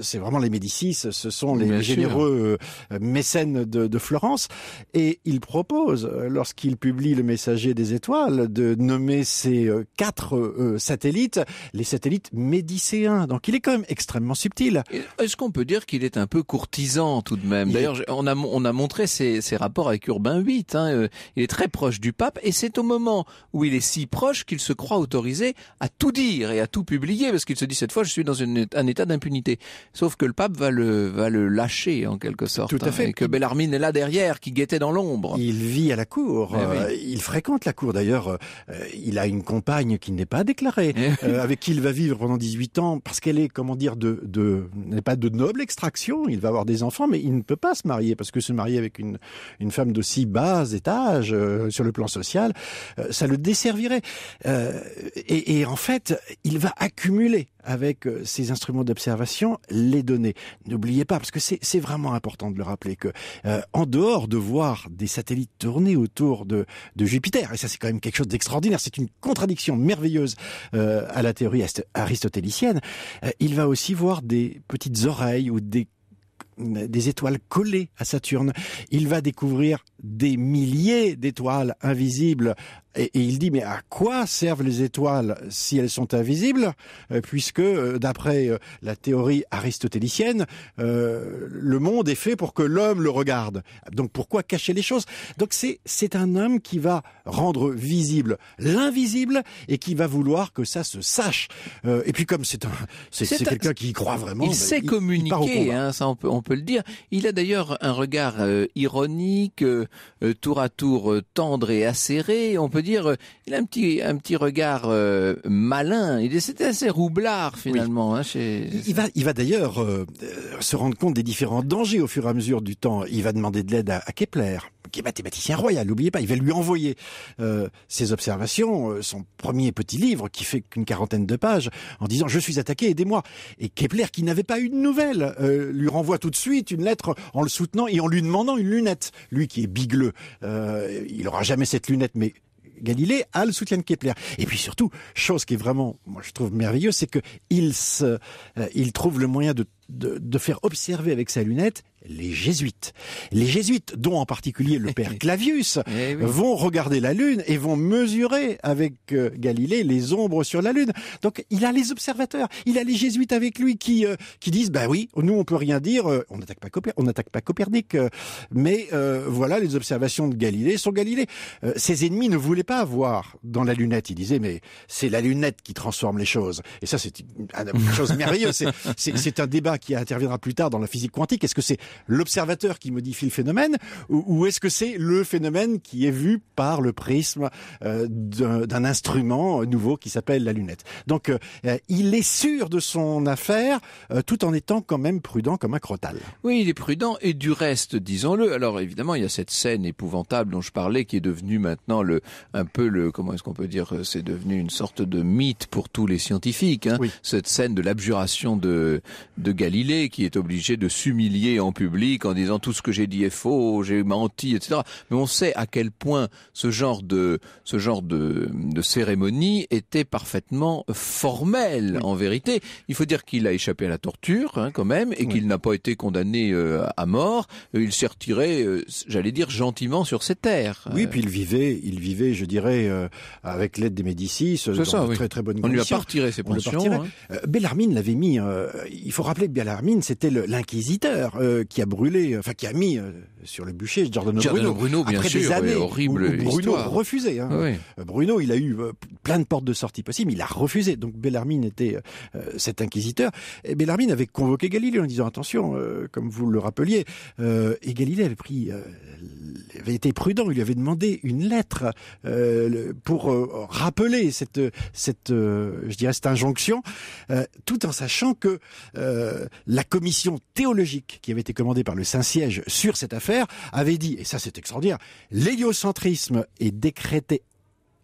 c'est vraiment les Médicis, ce sont les généreux euh, mécène de, Florence. Et il propose, euh, lorsqu'il publie Le Messager des étoiles, de nommer ses euh, quatre satellites les satellites médicéens. Donc il est quand même extrêmement subtil. Est-ce qu'on peut dire qu'il est un peu courtisan tout de même D'ailleurs, on a, on a montré ses, rapports avec Urbain VIII. Hein, il est très proche du pape et c'est au moment où il est si proche qu'il se croit autorisé à tout dire et à tout publier parce qu'il se dit cette fois je suis dans un état d'impunité. Sauf que le pape va le, va le lâcher en quelque sorte. Tout à hein, fait. que Bellarmine est là derrière, qui guettait dans l'ombre. Il vit à la cour. Eh euh, il fréquente la cour. D'ailleurs, euh, il a une compagne qui n'est pas déclarée, eh euh, avec qui il va vivre pendant 18 ans, parce qu'elle est, comment dire, de, de n'est pas de noble extraction. Il va avoir des enfants, mais il ne peut pas se marier parce que se marier avec une une femme de si bas étage sur le plan social, ça le desservirait. et, et en fait, il va accumuler avec euh, ces instruments d'observation les données. N'oubliez pas, parce que c'est vraiment important de le rappeler, que euh, en dehors de voir des satellites tourner autour de, Jupiter, et ça c'est quand même quelque chose d'extraordinaire, c'est une contradiction merveilleuse euh, à la théorie aristotélicienne, il va aussi voir des petites oreilles ou des des étoiles collées à Saturne. Il va découvrir des milliers d'étoiles invisibles. Et, il dit, mais à quoi servent les étoiles si elles sont invisibles euh, Puisque, euh, d'après euh, la théorie aristotélicienne, le monde est fait pour que l'homme le regarde. Donc pourquoi cacher les choses Donc c'est un homme qui va rendre visible l'invisible et qui va vouloir que ça se sache. et puis comme c'est un c'est quelqu'un qui croit vraiment... Il ben, sait communiquer, hein, ça on peut, on peut le dire. Il a d'ailleurs un regard ironique, euh, euh, tour à tour euh, tendre et acéré. On peut dire, il a un petit, regard malin. Il est, assez roublard finalement. Hein, il va, d'ailleurs se rendre compte des différents dangers au fur et à mesure du temps. Il va demander de l'aide à Kepler qui est mathématicien royal, n'oubliez pas, il va lui envoyer euh, ses observations, euh, son premier petit livre qui fait qu'une quarantaine de pages, en disant je suis attaqué, aidez-moi. Et Kepler, qui n'avait pas une nouvelle, euh, lui renvoie tout de suite une lettre en le soutenant et en lui demandant une lunette. Lui qui est bigleux, il aura jamais cette lunette, mais Galilée a le soutien de Kepler. Et puis surtout, chose qui est vraiment, moi je trouve merveilleuse, c'est que il se, il trouve le moyen de de, faire observer avec sa lunette les jésuites. Les jésuites, dont en particulier le père Clavius, eh vont regarder la Lune et vont mesurer avec euh, Galilée les ombres sur la Lune. Donc il a les observateurs, il a les jésuites avec lui qui euh, qui disent bah oui, nous on peut rien dire, euh, on n'attaque pas Copernic, on pas Copernic, mais voilà les observations de Galilée sont Galilée. ses ennemis ne voulaient pas voir dans la lunette, ils disaient mais c'est la lunette qui transforme les choses. Et ça c'est une, une chose merveilleuse, c'est un débat qui interviendra plus tard dans la physique quantique, est-ce que c'est l'observateur qui modifie le phénomène ou, est-ce que c'est le phénomène qui est vu par le prisme euh, d'un instrument euh, nouveau qui s'appelle la lunette Donc euh, il est sûr de son affaire tout en étant quand même prudent comme un crotal. Oui, il est prudent et du reste, disons-le. Alors évidemment, il y a cette scène épouvantable dont je parlais qui est devenue maintenant le un peu le comment est-ce qu'on peut dire c'est devenu une sorte de mythe pour tous les scientifiques. Hein. Cette scène de l'abjuration de de Galilée Galilée qui est obligé de s'humilier en public en disant tout ce que j'ai dit est faux, j'ai menti, etc. Mais on sait à quel point ce genre de ce genre de, cérémonie était parfaitement formel en vérité. Il faut dire qu'il a échappé à la torture hein, quand même et qu'il n'a pas été condamné euh, à mort. Euh, il s'est retiré, euh, j'allais dire gentiment sur ses terres. Oui, puis il vivait, il vivait, je dirais, avec l'aide des Médicis, dans ça, très très bonne on On lui a pas retiré ses pensions. Hein. Bellarmine l'avait mis. il faut rappeler Bellarmine, c'était l'inquisiteur euh, qui a brûlé, euh, enfin qui a mis euh, sur le bûcher Giordano, Bruno, après des années Bruno refusait. Hein. Bruno, il a eu plein de portes de sortie possibles, il a refusé. Donc Bellarmine était cet inquisiteur. Et Bellarmine avait convoqué Galilée en disant attention, comme vous le rappeliez, et Galilée avait pris, avait été prudent, il lui avait demandé une lettre pour rappeler cette, cette, je dirais cette injonction, tout en sachant que euh, la commission théologique qui avait été commandée par le Saint-Siège sur cette affaire avait dit, et ça c'est extraordinaire, l'héliocentrisme est décrété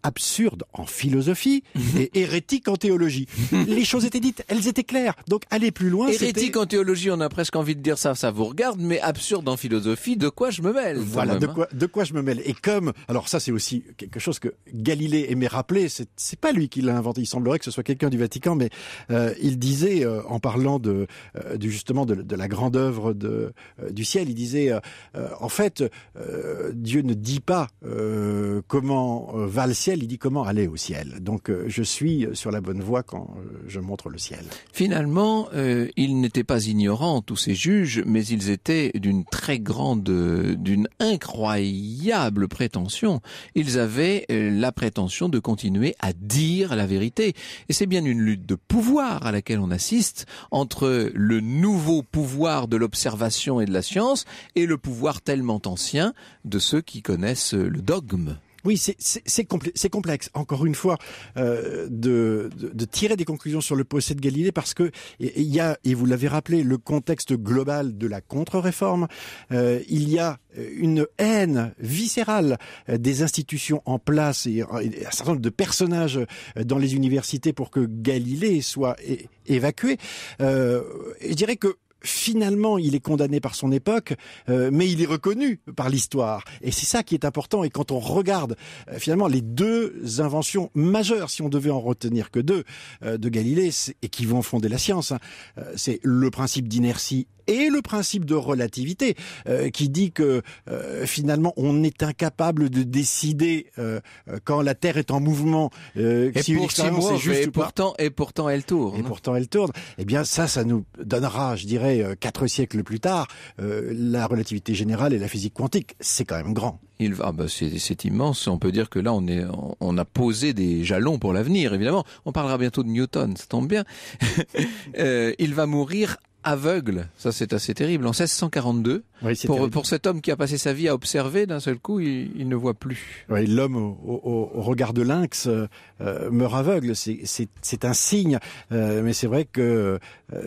absurde en philosophie et hérétique en théologie. Les choses étaient dites, elles étaient claires. Donc aller plus loin. Hérétique en théologie, on a presque envie de dire ça, ça vous regarde, mais absurde en philosophie, de quoi je me mêle Voilà, hein. de quoi, je me mêle. Et comme, alors ça c'est aussi quelque chose que Galilée aimait rappeler, c'est, pas lui qui l'a inventé. Il semblerait que ce soit quelqu'un du Vatican, mais euh, il disait euh, en parlant de, euh, justement de, la grande œuvre de, du ciel, il disait en fait Dieu ne dit pas comment va le ciel il dit comment aller au ciel. Donc euh, je suis sur la bonne voie quand euh, je montre le ciel. Finalement, euh, ils n'étaient pas ignorants, tous ces juges, mais ils étaient d'une très grande, d'une incroyable prétention. Ils avaient la prétention de continuer à dire la vérité. Et c'est bien une lutte de pouvoir à laquelle on assiste entre le nouveau pouvoir de l'observation et de la science et le pouvoir tellement ancien de ceux qui connaissent le dogme. Oui, c'est complexe, complexe, encore une fois, euh, de, tirer des conclusions sur le procès de Galilée parce que il y a, et vous l'avez rappelé, le contexte global de la contre-réforme. Euh, il y a euh, une haine viscérale des institutions en place et, un certain nombre de personnages dans les universités pour que Galilée soit évacué. Euh, je dirais que finalement, il est condamné par son époque, euh, mais il est reconnu par l'histoire. Et c'est ça qui est important. Et quand on regarde euh, finalement les deux inventions majeures, si on devait en retenir que deux, euh, de Galilée, et qui vont fonder la science, hein, c'est le principe d'inertie et le principe de relativité euh, qui dit que euh, finalement on est incapable de décider euh, quand la Terre est en mouvement. si une est juste et pourtant, et pourtant elle tourne. Et pourtant elle tourne. Eh bien ça, ça nous donnera, je dirais, quatre siècles plus tard, la relativité générale et la physique quantique. C'est quand même grand. Il ah bah, c'est immense. On peut dire que là on est on a posé des jalons pour l'avenir. Évidemment, on parlera bientôt de Newton. Ça tombe bien. il va mourir aveugle. Ça, c'est assez terrible. En 1642, pour, cet homme qui a passé sa vie à observer, d'un seul coup, il, ne voit plus. Oui, l'homme au, regard de lynx euh, euh, meurt aveugle. C'est un signe. Euh, mais c'est vrai que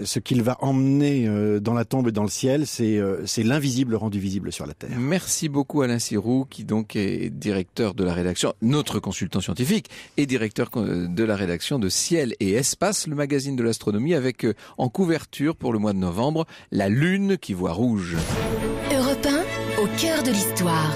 ce qu'il va emmener dans la tombe et dans le ciel, c'est l'invisible rendu visible sur la Terre. Merci beaucoup Alain Sirou, qui donc est directeur de la rédaction, notre consultant scientifique, et directeur de la rédaction de Ciel et Espace, le magazine de l'astronomie, avec en couverture pour le mois de novembre, La Lune qui voit rouge. Europe au cœur de l'histoire.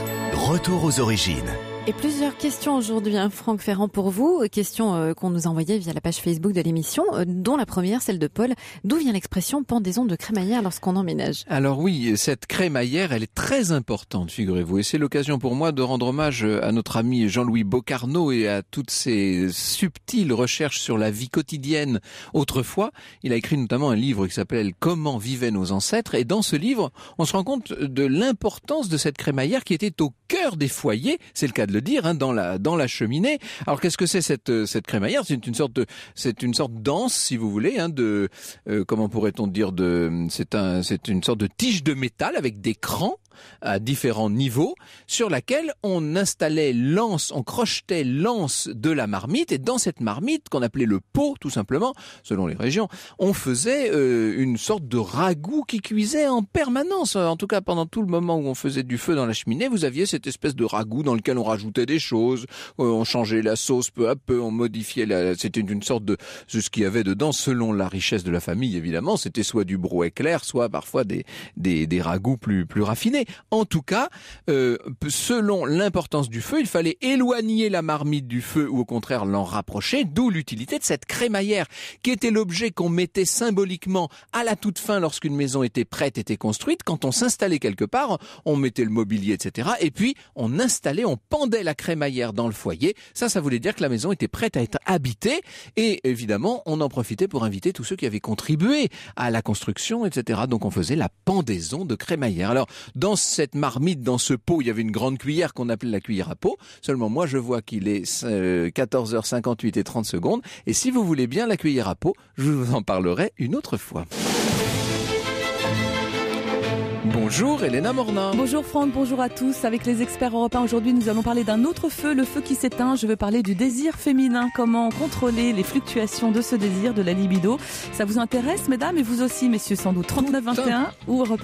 Retour aux origines. Et plusieurs questions aujourd'hui, hein, Franck Ferrand, pour vous. Questions euh, qu'on nous envoyait via la page Facebook de l'émission, euh, dont la première, celle de Paul. D'où vient l'expression pendaison de crémaillère lorsqu'on emménage Alors oui, cette crémaillère, elle est très importante, figurez-vous. Et c'est l'occasion pour moi de rendre hommage euh, à notre ami Jean-Louis Bocarno et à toutes ses subtiles recherches sur la vie quotidienne. Autrefois, il a écrit notamment un livre qui s'appelle Comment vivaient nos ancêtres. Et dans ce livre, on se rend compte de l'importance de cette crémaillère qui était au cœur des foyers. C'est le cas de de dire, hein, dans la dans la cheminée. Alors qu'est-ce que c'est cette euh, cette crémaillère C'est une sorte de c'est une sorte d'anse, si vous voulez, hein, de euh, comment pourrait-on dire de c'est un c'est une sorte de tige de métal avec des crans à différents niveaux sur laquelle on installait l'anse, on crochetait l'anse de la marmite et dans cette marmite qu'on appelait le pot tout simplement, selon les régions, on faisait euh, une sorte de ragoût qui cuisait en permanence. En tout cas, pendant tout le moment où on faisait du feu dans la cheminée, vous aviez cette espèce de ragoût dans lequel on rajoutait des choses, euh, on changeait la sauce peu à peu, on modifiait la... C'était une sorte de ce qu'il y avait dedans selon la richesse de la famille évidemment. C'était soit du brouet clair, soit parfois des, des, des ragoûts plus, plus raffinés en tout cas, euh, selon l'importance du feu, il fallait éloigner la marmite du feu ou au contraire l'en rapprocher, d'où l'utilité de cette crémaillère, qui était l'objet qu'on mettait symboliquement à la toute fin lorsqu'une maison était prête, était construite. Quand on s'installait quelque part, on mettait le mobilier, etc. Et puis on installait, on pendait la crémaillère dans le foyer. Ça, ça voulait dire que la maison était prête à être habitée. Et évidemment, on en profitait pour inviter tous ceux qui avaient contribué à la construction, etc. Donc on faisait la pendaison de crémaillère. Alors dans cette marmite, dans ce pot, il y avait une grande cuillère qu'on appelait la cuillère à pot. Seulement, moi, je vois qu'il est 14h58 euh, et 30 secondes. Et si vous voulez bien la cuillère à pot, je vous en parlerai une autre fois. Bonjour Elena Morna. Bonjour Franck, bonjour à tous. Avec les experts européens aujourd'hui, nous allons parler d'un autre feu, le feu qui s'éteint. Je veux parler du désir féminin. Comment contrôler les fluctuations de ce désir, de la libido Ça vous intéresse, mesdames, et vous aussi, messieurs, sans doute. 3921 ou europe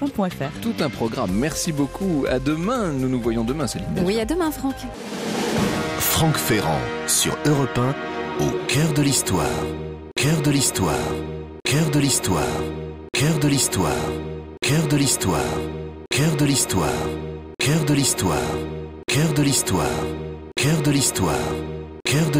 Tout un programme. Merci beaucoup. À demain. Nous nous voyons demain, Céline. Oui, à demain, Franck. Franck Ferrand sur Europe au cœur de l'histoire. Cœur de l'histoire. Cœur de l'histoire. Cœur de l'histoire. Cœur de l'histoire. Cœur de l'histoire. Cœur de l'histoire. Cœur de l'histoire. Cœur de l'histoire. Cœur de